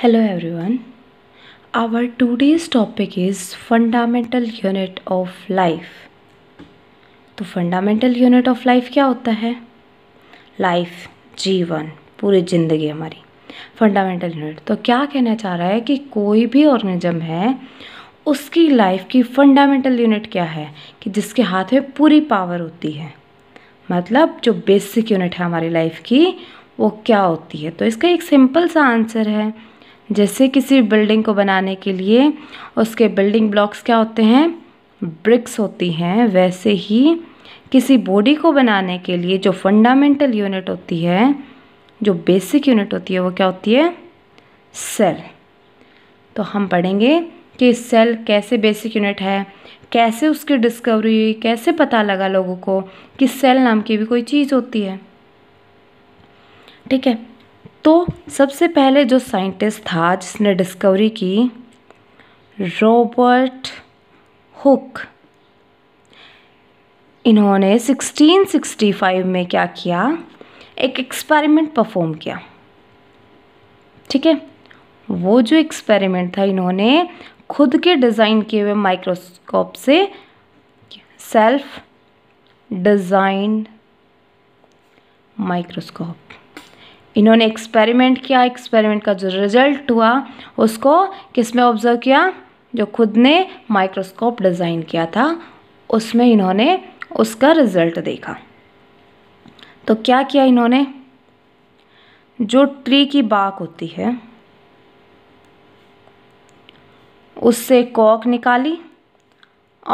Hello everyone. Our today's topic is fundamental unit of life. तो fundamental unit of life क्या होता है life जीवन पूरी ज़िंदगी हमारी फंडामेंटल यूनिट तो क्या कहना चाह रहा है कि कोई भी ऑर्गेनिजम है उसकी लाइफ की फंडामेंटल यूनिट क्या है कि जिसके हाथ में पूरी पावर होती है मतलब जो बेसिक यूनिट है हमारी लाइफ की वो क्या होती है तो इसका एक सिंपल सा आंसर है जैसे किसी बिल्डिंग को बनाने के लिए उसके बिल्डिंग ब्लॉक्स क्या होते हैं ब्रिक्स होती हैं वैसे ही किसी बॉडी को बनाने के लिए जो फंडामेंटल यूनिट होती है जो बेसिक यूनिट होती है वो क्या होती है सेल तो हम पढ़ेंगे कि सेल कैसे बेसिक यूनिट है कैसे उसकी डिस्कवरी हुई कैसे पता लगा लोगों को कि सेल नाम की भी कोई चीज़ होती है ठीक है तो सबसे पहले जो साइंटिस्ट था जिसने डिस्कवरी की रॉबर्ट हुक इन्होंने 1665 में क्या किया एक एक्सपेरिमेंट परफॉर्म किया ठीक है वो जो एक्सपेरिमेंट था इन्होंने खुद के डिज़ाइन किए हुए माइक्रोस्कोप से सेल्फ डिज़ाइन माइक्रोस्कोप इन्होंने एक्सपेरिमेंट किया एक्सपेरिमेंट का जो रिजल्ट हुआ उसको किसमें ऑब्ज़र्व किया जो खुद ने माइक्रोस्कोप डिज़ाइन किया था उसमें इन्होंने उसका रिज़ल्ट देखा तो क्या किया इन्होंने जो ट्री की बाक होती है उससे कॉक निकाली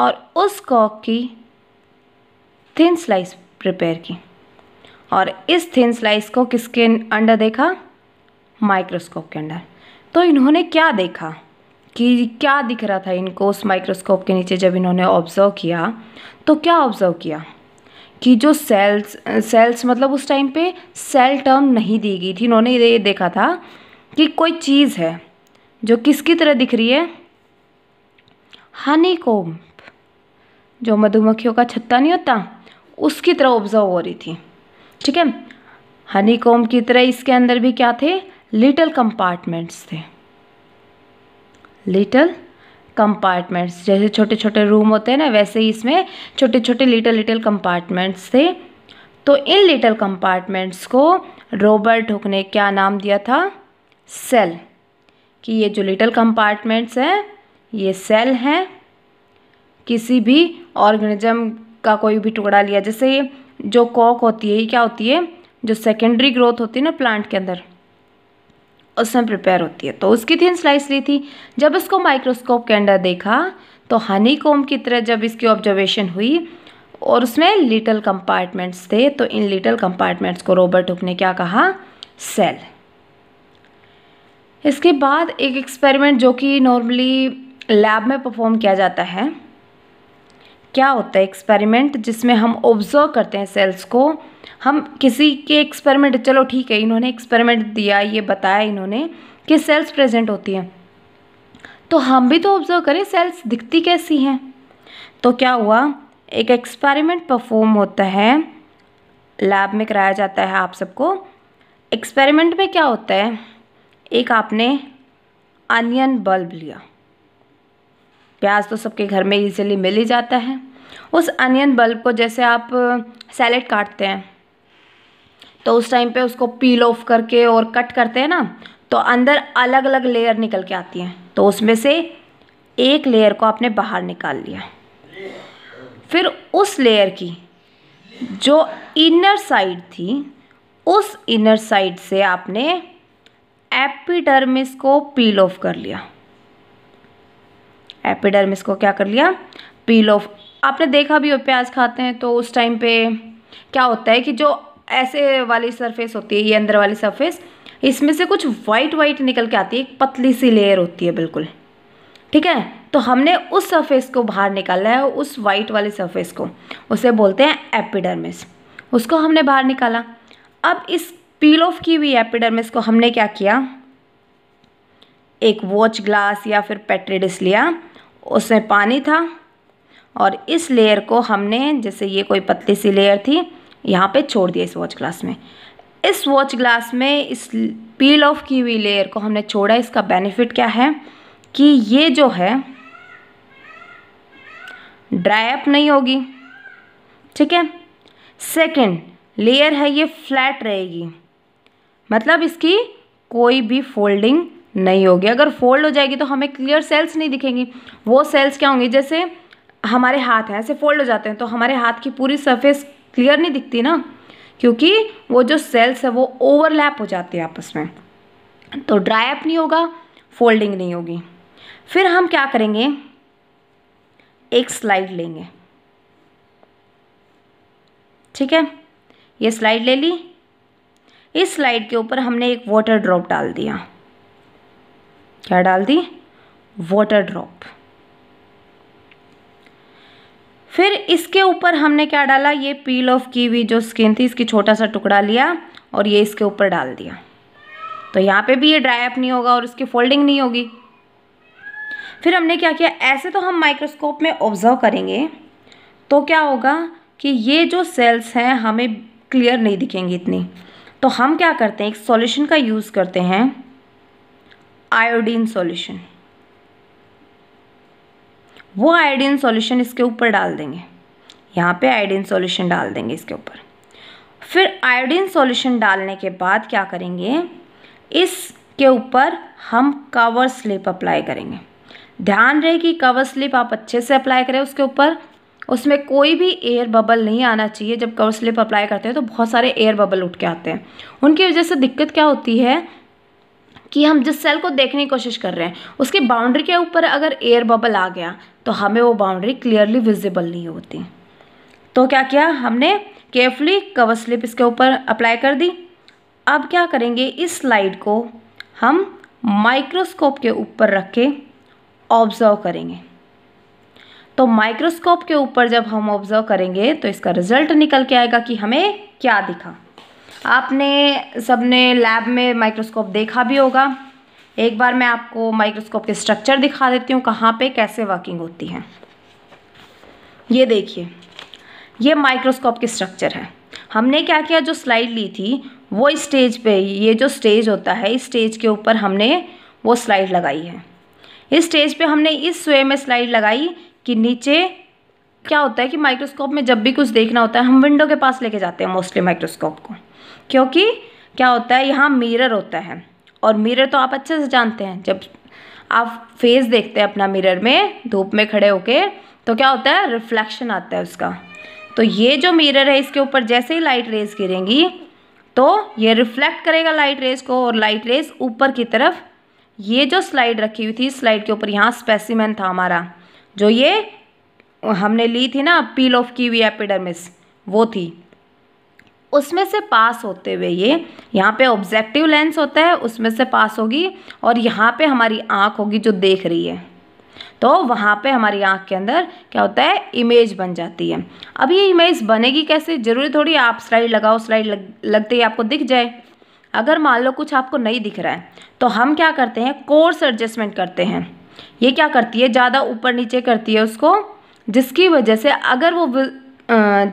और उस कॉक की थिन स्लाइस प्रिपेयर की और इस थिन स्लाइस को किसके अंडर देखा माइक्रोस्कोप के अंडर तो इन्होंने क्या देखा कि क्या दिख रहा था इनको उस माइक्रोस्कोप के नीचे जब इन्होंने ऑब्ज़र्व किया तो क्या ऑब्ज़र्व किया कि जो सेल्स सेल्स मतलब उस टाइम पे सेल टर्म नहीं दी गई थी इन्होंने ये देखा था कि कोई चीज़ है जो किसकी तरह दिख रही है हनी कोम्ब जो मधुमक्खियों का छत्ता नहीं होता उसकी तरह ऑब्ज़र्व हो रही थी ठीक है हनी कॉम की तरह इसके अंदर भी क्या थे लिटल कंपार्टमेंट्स थे लिटल कंपार्टमेंट्स जैसे छोटे छोटे रूम होते हैं ना वैसे ही इसमें छोटे छोटे लिटल लिटल कंपार्टमेंट्स थे तो इन लिटल कंपार्टमेंट्स को रॉबर्ट हुक ने क्या नाम दिया था सेल कि ये जो लिटल कंपार्टमेंट्स हैं ये सेल हैं किसी भी ऑर्गेनिज्म का कोई भी टुकड़ा लिया जैसे जो कॉक होती है ये क्या होती है जो सेकेंडरी ग्रोथ होती है ना प्लांट के अंदर उसमें प्रिपेयर होती है तो उसकी थिन स्लाइस ली थी जब इसको माइक्रोस्कोप के अंदर देखा तो हनी कोम की तरह जब इसकी ऑब्जर्वेशन हुई और उसमें लिटल कंपार्टमेंट्स थे तो इन लिटल कंपार्टमेंट्स को रोबर्ट हुक ने क्या कहा सेल इसके बाद एक एक्सपेरिमेंट जो कि नॉर्मली लैब में परफॉर्म किया जाता है क्या होता है एक्सपेरिमेंट जिसमें हम ऑब्जर्व करते हैं सेल्स को हम किसी के एक्सपेरिमेंट चलो ठीक है इन्होंने एक्सपेरिमेंट दिया ये बताया इन्होंने कि सेल्स प्रेजेंट होती हैं तो हम भी तो ऑब्जर्व करें सेल्स दिखती कैसी हैं तो क्या हुआ एक एक्सपेरिमेंट परफॉर्म होता है लैब में कराया जाता है आप सबको एक्सपेरिमेंट में क्या होता है एक आपने अनियन बल्ब लिया प्याज तो सबके घर में इजीली मिल ही जाता है उस अनियन बल्ब को जैसे आप सैलेड काटते हैं तो उस टाइम पे उसको पील ऑफ करके और कट करते हैं ना तो अंदर अलग अलग लेयर निकल के आती हैं तो उसमें से एक लेयर को आपने बाहर निकाल लिया फिर उस लेयर की जो इनर साइड थी उस इनर साइड से आपने एपिडर्मिस को पील ऑफ कर लिया एपिडर्मिस को क्या कर लिया पील ऑफ आपने देखा भी हो प्याज खाते हैं तो उस टाइम पे क्या होता है कि जो ऐसे वाली सरफेस होती है ये अंदर वाली सरफेस इसमें से कुछ वाइट वाइट निकल के आती है एक पतली सी लेयर होती है बिल्कुल ठीक है तो हमने उस सरफेस को बाहर निकाला है उस वाइट वाली सरफेस को उसे बोलते हैं एपिडर्मिस उसको हमने बाहर निकाला अब इस पील ऑफ की हुई एपिडर्मिस को हमने क्या किया एक वॉच ग्लास या फिर पेट्रीडिस लिया उसमें पानी था और इस लेयर को हमने जैसे ये कोई पतली सी लेयर थी यहाँ पे छोड़ दिया इस वॉच ग्लास में इस वॉच ग्लास में इस पील ऑफ की हुई लेयर को हमने छोड़ा इसका बेनिफिट क्या है कि ये जो है ड्राई अप नहीं होगी ठीक है सेकंड लेयर है ये फ्लैट रहेगी मतलब इसकी कोई भी फोल्डिंग नहीं होगी अगर फोल्ड हो जाएगी तो हमें क्लियर सेल्स नहीं दिखेंगी वो सेल्स क्या होंगी जैसे हमारे हाथ हैं ऐसे फोल्ड हो जाते हैं तो हमारे हाथ की पूरी सरफेस क्लियर नहीं दिखती ना क्योंकि वो जो सेल्स है वो ओवरलैप हो जाती है आपस में तो ड्राई अप नहीं होगा फोल्डिंग नहीं होगी फिर हम क्या करेंगे एक स्लाइड लेंगे ठीक है ये स्लाइड ले ली इस स्लाइड के ऊपर हमने एक वाटर ड्रॉप डाल दिया क्या डाल दी वाटर ड्रॉप फिर इसके ऊपर हमने क्या डाला ये पील ऑफ की हुई जो स्किन थी इसकी छोटा सा टुकड़ा लिया और ये इसके ऊपर डाल दिया तो यहाँ पे भी ये ड्राई अप नहीं होगा और इसकी फोल्डिंग नहीं होगी फिर हमने क्या किया ऐसे तो हम माइक्रोस्कोप में ऑब्जर्व करेंगे तो क्या होगा कि ये जो सेल्स हैं हमें क्लियर नहीं दिखेंगी इतनी तो हम क्या करते हैं एक सॉल्यूशन का यूज़ करते हैं आयोडीन सॉल्यूशन वो आयोडीन सॉल्यूशन इसके ऊपर डाल देंगे यहाँ पे आयोडीन सॉल्यूशन डाल देंगे इसके ऊपर फिर आयोडीन सॉल्यूशन डालने के बाद क्या करेंगे इसके ऊपर हम कवर स्लिप अप्लाई करेंगे ध्यान रहे कि कवर स्लिप आप अच्छे से अप्लाई करें उसके ऊपर उसमें कोई भी एयर बबल नहीं आना चाहिए जब कवर स्लिप अप्लाई करते हैं तो बहुत सारे एयर बबल उठ के आते हैं उनकी वजह से दिक्कत क्या होती है कि हम जिस सेल को देखने की कोशिश कर रहे हैं उसकी बाउंड्री के ऊपर अगर एयर बबल आ गया तो हमें वो बाउंड्री क्लियरली विजिबल नहीं होती तो क्या किया हमने केयरफुली कवर स्लिप इसके ऊपर अप्लाई कर दी अब क्या करेंगे इस स्लाइड को हम माइक्रोस्कोप के ऊपर रख के ऑब्ज़र्व करेंगे तो माइक्रोस्कोप के ऊपर जब हम ऑब्ज़र्व करेंगे तो इसका रिजल्ट निकल के आएगा कि हमें क्या दिखा आपने सबने लैब में माइक्रोस्कोप देखा भी होगा एक बार मैं आपको माइक्रोस्कोप के स्ट्रक्चर दिखा देती हूँ कहाँ पे कैसे वर्किंग होती है ये देखिए ये माइक्रोस्कोप की स्ट्रक्चर है हमने क्या किया जो स्लाइड ली थी वो स्टेज पे ये जो स्टेज होता है इस स्टेज के ऊपर हमने वो स्लाइड लगाई है इस स्टेज पे हमने इस स्वे में स्लाइड लगाई कि नीचे क्या होता है कि माइक्रोस्कोप में जब भी कुछ देखना होता है हम विंडो के पास लेके जाते हैं मोस्टली माइक्रोस्कोप को क्योंकि क्या होता है यहाँ मिरर होता है और मिरर तो आप अच्छे से जानते हैं जब आप फेस देखते हैं अपना मिरर में धूप में खड़े होके तो क्या होता है रिफ्लेक्शन आता है उसका तो ये जो मिरर है इसके ऊपर जैसे ही लाइट रेज गिरेंगी तो ये रिफ्लेक्ट करेगा लाइट रेज को और लाइट रेज ऊपर की तरफ ये जो स्लाइड रखी हुई थी स्लाइड के ऊपर यहाँ स्पेसिमेन था हमारा जो ये हमने ली थी ना पील ऑफ की हुई एपिडर्मिस वो थी उसमें से पास होते हुए ये यहाँ पे ऑब्जेक्टिव लेंस होता है उसमें से पास होगी और यहाँ पे हमारी आँख होगी जो देख रही है तो वहाँ पे हमारी आँख के अंदर क्या होता है इमेज बन जाती है अब ये इमेज बनेगी कैसे जरूरी थोड़ी आप स्लाइड लगाओ स्लाइड लग, लगते ही आपको दिख जाए अगर मान लो कुछ आपको नहीं दिख रहा है तो हम क्या करते हैं कोर्स एडजस्टमेंट करते हैं ये क्या करती है ज़्यादा ऊपर नीचे करती है उसको जिसकी वजह से अगर वो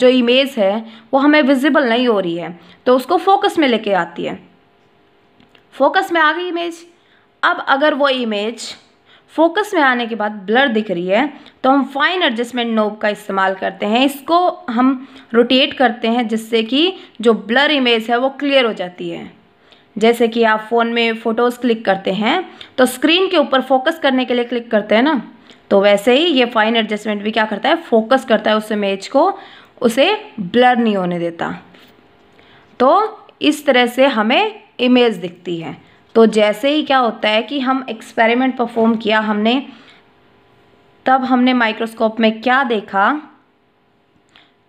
जो इमेज है वो हमें विजिबल नहीं हो रही है तो उसको फोकस में लेके आती है फोकस में आ गई इमेज अब अगर वो इमेज फोकस में आने के बाद ब्लर दिख रही है तो हम फाइन एडजस्टमेंट नोब का इस्तेमाल करते हैं इसको हम रोटेट करते हैं जिससे कि जो ब्लर इमेज है वो क्लियर हो जाती है जैसे कि आप फ़ोन में फ़ोटोज़ क्लिक करते हैं तो स्क्रीन के ऊपर फोकस करने के लिए क्लिक करते हैं ना तो वैसे ही ये फाइन एडजस्टमेंट भी क्या करता है फोकस करता है उस इमेज को उसे ब्लर नहीं होने देता तो इस तरह से हमें इमेज दिखती है तो जैसे ही क्या होता है कि हम एक्सपेरिमेंट परफॉर्म किया हमने तब हमने माइक्रोस्कोप में क्या देखा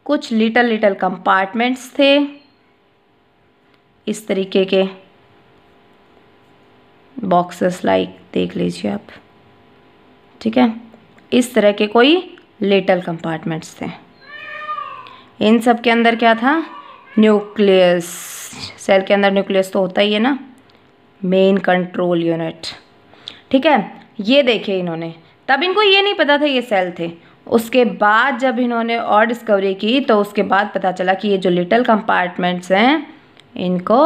कुछ लिटल लिटल कंपार्टमेंट्स थे इस तरीके के बॉक्सेस लाइक देख लीजिए आप ठीक है इस तरह के कोई लेटल कंपार्टमेंट्स थे इन सब के अंदर क्या था न्यूक्लियस सेल के अंदर न्यूक्लियस तो होता ही है ना मेन कंट्रोल यूनिट ठीक है ये देखे इन्होंने तब इनको ये नहीं पता था ये सेल थे उसके बाद जब इन्होंने और डिस्कवरी की तो उसके बाद पता चला कि ये जो लिटल कंपार्टमेंट्स हैं इनको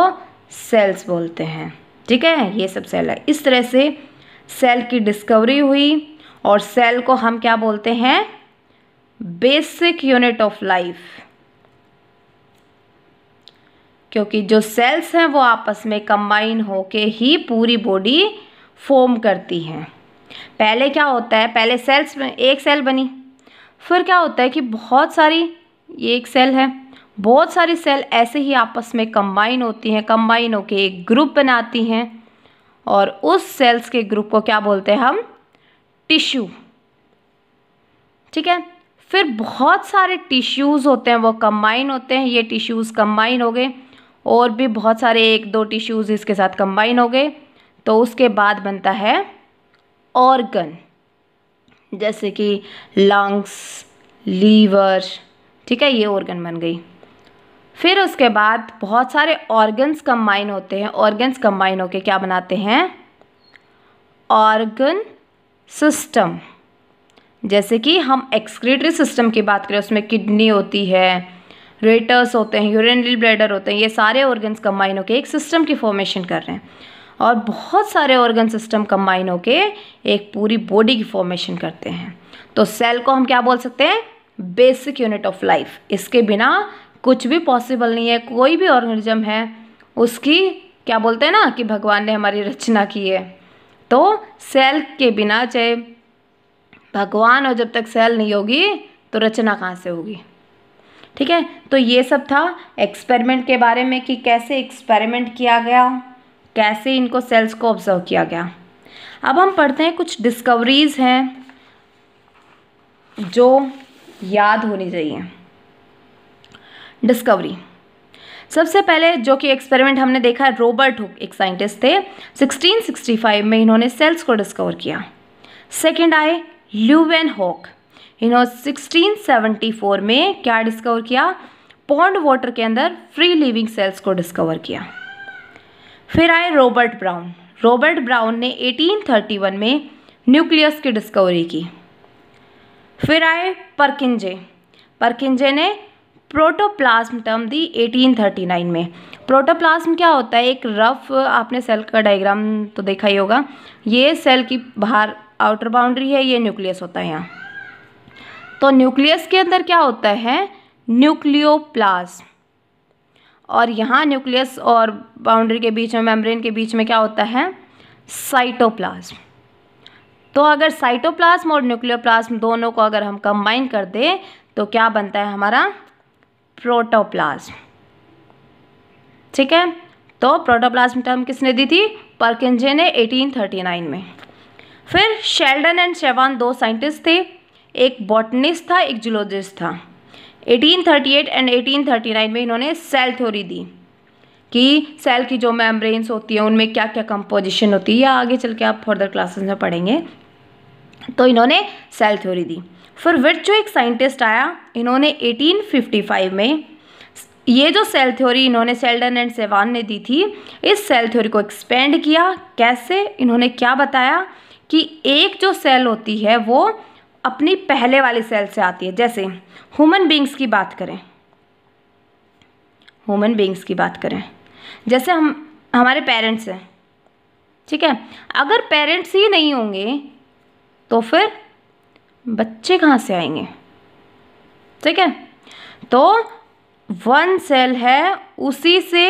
सेल्स बोलते हैं ठीक है ये सब सेल है इस तरह से सेल की डिस्कवरी हुई और सेल को हम क्या बोलते हैं बेसिक यूनिट ऑफ लाइफ क्योंकि जो सेल्स हैं वो आपस में कंबाइन होके ही पूरी बॉडी फॉर्म करती हैं पहले क्या होता है पहले सेल्स में एक सेल बनी फिर क्या होता है कि बहुत सारी ये एक सेल है बहुत सारी सेल ऐसे ही आपस में कंबाइन होती हैं कंबाइन होके एक ग्रुप बनाती हैं और उस सेल्स के ग्रुप को क्या बोलते हैं हम टिश्यू ठीक है फिर बहुत सारे टिश्यूज़ होते हैं वो कम्बाइन होते हैं ये टिश्यूज़ कम्बाइन हो गए और भी बहुत सारे एक दो टिश्यूज़ इसके साथ कम्बाइन हो गए तो उसके बाद बनता है ऑर्गन जैसे कि लंग्स लीवर ठीक है ये ऑर्गन बन गई फिर उसके बाद बहुत सारे ऑर्गन्स कम्बाइन होते हैं ऑर्गन्स कम्बाइन होकर क्या बनाते हैं ऑर्गन सिस्टम जैसे कि हम एक्सक्रीटरी सिस्टम की बात करें उसमें किडनी होती है रेटर्स होते हैं यूरिनरी ब्लैडर होते हैं ये सारे ऑर्गन्स कम्बाइन होकर एक सिस्टम की फॉर्मेशन कर रहे हैं और बहुत सारे ऑर्गन सिस्टम कम्बाइन होकर एक पूरी बॉडी की फॉर्मेशन करते हैं तो सेल को हम क्या बोल सकते हैं बेसिक यूनिट ऑफ लाइफ इसके बिना कुछ भी पॉसिबल नहीं है कोई भी ऑर्गेनिज्म है उसकी क्या बोलते हैं ना कि भगवान ने हमारी रचना की है तो सेल के बिना चाहे भगवान और जब तक सेल नहीं होगी तो रचना कहाँ से होगी ठीक है तो ये सब था एक्सपेरिमेंट के बारे में कि कैसे एक्सपेरिमेंट किया गया कैसे इनको सेल्स को ऑब्जर्व किया गया अब हम पढ़ते हैं कुछ डिस्कवरीज हैं जो याद होनी चाहिए डिस्कवरी सबसे पहले जो कि एक्सपेरिमेंट हमने देखा है रोबर्ट हुक एक साइंटिस्ट थे 1665 में इन्होंने सेल्स को डिस्कवर किया सेकेंड आए ल्यूवेन हॉक इन्होंने 1674 में क्या डिस्कवर किया पॉन्ड वाटर के अंदर फ्री लिविंग सेल्स को डिस्कवर किया फिर आए रॉबर्ट ब्राउन रॉबर्ट ब्राउन ने 1831 में न्यूक्लियस की डिस्कवरी की फिर आए परकिंजे परकिंजे ने प्रोटोप्लाज्म टर्म दी 1839 में प्रोटोप्लाज्म क्या होता है एक रफ आपने सेल का डायग्राम तो देखा ही होगा ये सेल की बाहर आउटर बाउंड्री है ये न्यूक्लियस होता है यहाँ तो न्यूक्लियस के अंदर क्या होता है न्यूक्लियोप्लाज्म और यहाँ न्यूक्लियस और बाउंड्री के बीच में मेम्ब्रेन के बीच में क्या होता है साइटोप्लाज्म तो अगर साइटोप्लाज्म और न्यूक्लियोप्लाज्म दोनों को अगर हम कंबाइन कर दें तो क्या बनता है हमारा प्रोटोप्लाज्म ठीक है तो प्रोटोप्लाज्म टर्म किसने दी थी परकिंजे ने 1839 में फिर शेल्डन एंड शेवान दो साइंटिस्ट थे एक बॉटनिस्ट था एक जूलॉजिस्ट था 1838 एंड 1839 में इन्होंने सेल थ्योरी दी कि सेल की जो मेम्ब्रेन्स होती हैं उनमें क्या क्या कंपोजिशन होती है या आगे चल के आप फर्दर क्लासेस में पढ़ेंगे तो इन्होंने सेल थ्योरी दी फिर विट जो एक साइंटिस्ट आया इन्होंने 1855 में ये जो सेल थ्योरी इन्होंने सेल्डन एंड सेवान ने दी थी इस सेल थ्योरी को एक्सपेंड किया कैसे इन्होंने क्या बताया कि एक जो सेल होती है वो अपनी पहले वाली सेल से आती है जैसे ह्यूमन बींग्स की बात करें ह्यूमन बींग्स की बात करें जैसे हम हमारे पेरेंट्स हैं ठीक है अगर पेरेंट्स ही नहीं होंगे तो फिर बच्चे कहाँ से आएंगे ठीक है तो वन सेल है उसी से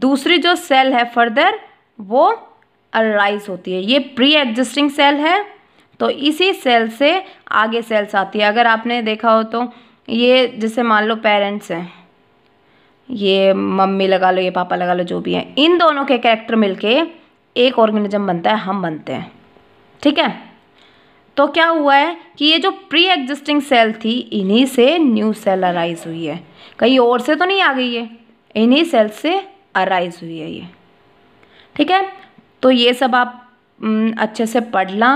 दूसरी जो सेल है फर्दर वो अराइज होती है ये प्री एग्जिस्टिंग सेल है तो इसी सेल से आगे सेल्स आती है अगर आपने देखा हो तो ये जैसे मान लो पेरेंट्स हैं ये मम्मी लगा लो ये पापा लगा लो जो भी हैं इन दोनों के कैरेक्टर मिलके एक ऑर्गेनिज्म बनता है हम बनते हैं ठीक है तो क्या हुआ है कि ये जो प्री एग्जिस्टिंग सेल थी इन्हीं से न्यू सेल अराइज हुई है कहीं और से तो नहीं आ गई है इन्हीं सेल से अराइज हुई है ये ठीक है तो ये सब आप अच्छे से पढ़ ला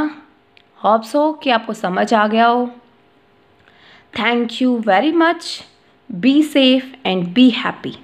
होप्स हो कि आपको समझ आ गया हो thank you very much be safe and be happy